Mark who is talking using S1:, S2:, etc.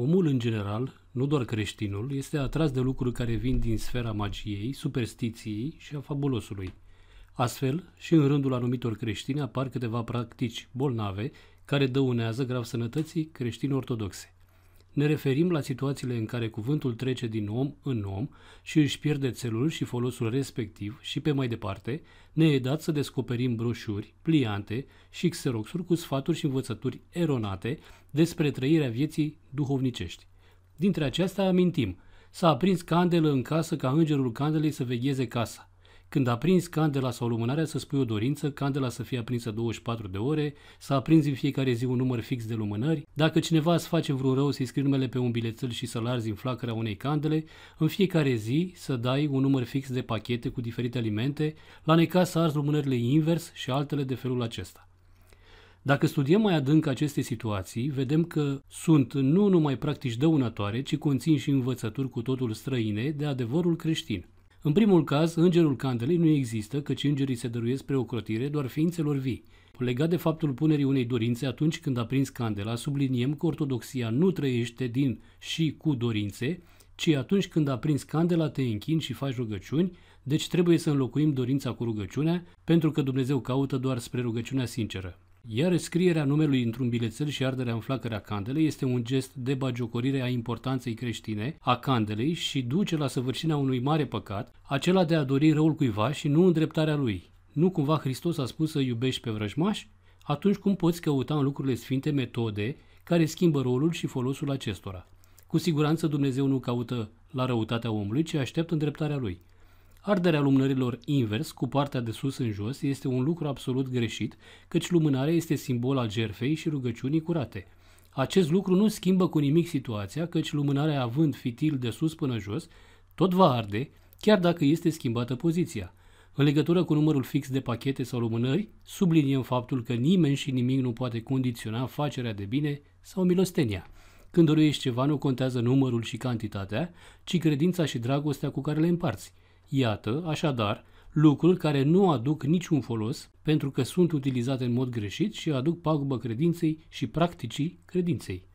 S1: Omul în general, nu doar creștinul, este atras de lucruri care vin din sfera magiei, superstiției și a fabulosului. Astfel, și în rândul anumitor creștini apar câteva practici bolnave care dăunează grav sănătății creștini ortodoxe ne referim la situațiile în care cuvântul trece din om în om și își pierde țelul și folosul respectiv și pe mai departe ne e dat să descoperim broșuri, pliante și xeroxuri cu sfaturi și învățături eronate despre trăirea vieții duhovnicești. Dintre acestea amintim, s-a aprins candelă în casă ca îngerul candelei să vegheze casa – când aprinzi candela sau lumânarea, să spui o dorință, candela să fie aprinsă 24 de ore, să aprinzi în fiecare zi un număr fix de lumânări. Dacă cineva îți face vreun rău, să-i scrii numele pe un bilețel și să-l arzi în flacăra unei candele. În fiecare zi să dai un număr fix de pachete cu diferite alimente, la necaz să arzi lumânările invers și altele de felul acesta. Dacă studiem mai adânc aceste situații, vedem că sunt nu numai practici dăunătoare, ci conțin și învățături cu totul străine de adevărul creștin. În primul caz, îngerul candelei nu există, căci îngerii se dăruiesc spre ocrotire doar ființelor vii. Legat de faptul punerii unei dorințe atunci când aprins candela, subliniem că ortodoxia nu trăiește din și cu dorințe, ci atunci când aprins candela te închini și faci rugăciuni, deci trebuie să înlocuim dorința cu rugăciunea, pentru că Dumnezeu caută doar spre rugăciunea sinceră. Iar scrierea numelui într-un bilețel și arderea în flacărea candelei este un gest de bagiocorire a importanței creștine a candelei și duce la săvârșirea unui mare păcat, acela de a dori răul cuiva și nu îndreptarea lui. Nu cumva Hristos a spus să iubești pe vrăjmași? Atunci cum poți căuta în lucrurile sfinte metode care schimbă rolul și folosul acestora? Cu siguranță Dumnezeu nu caută la răutatea omului, ci așteaptă îndreptarea lui. Arderea lumânărilor invers, cu partea de sus în jos, este un lucru absolut greșit, căci lumânarea este simbol al jerfei și rugăciunii curate. Acest lucru nu schimbă cu nimic situația, căci lumânarea având fitil de sus până jos, tot va arde, chiar dacă este schimbată poziția. În legătură cu numărul fix de pachete sau lumânări, subliniem faptul că nimeni și nimic nu poate condiționa facerea de bine sau milostenia. Când dorești ceva, nu contează numărul și cantitatea, ci credința și dragostea cu care le împarți. Iată, așadar, lucruri care nu aduc niciun folos pentru că sunt utilizate în mod greșit și aduc pagubă credinței și practicii credinței.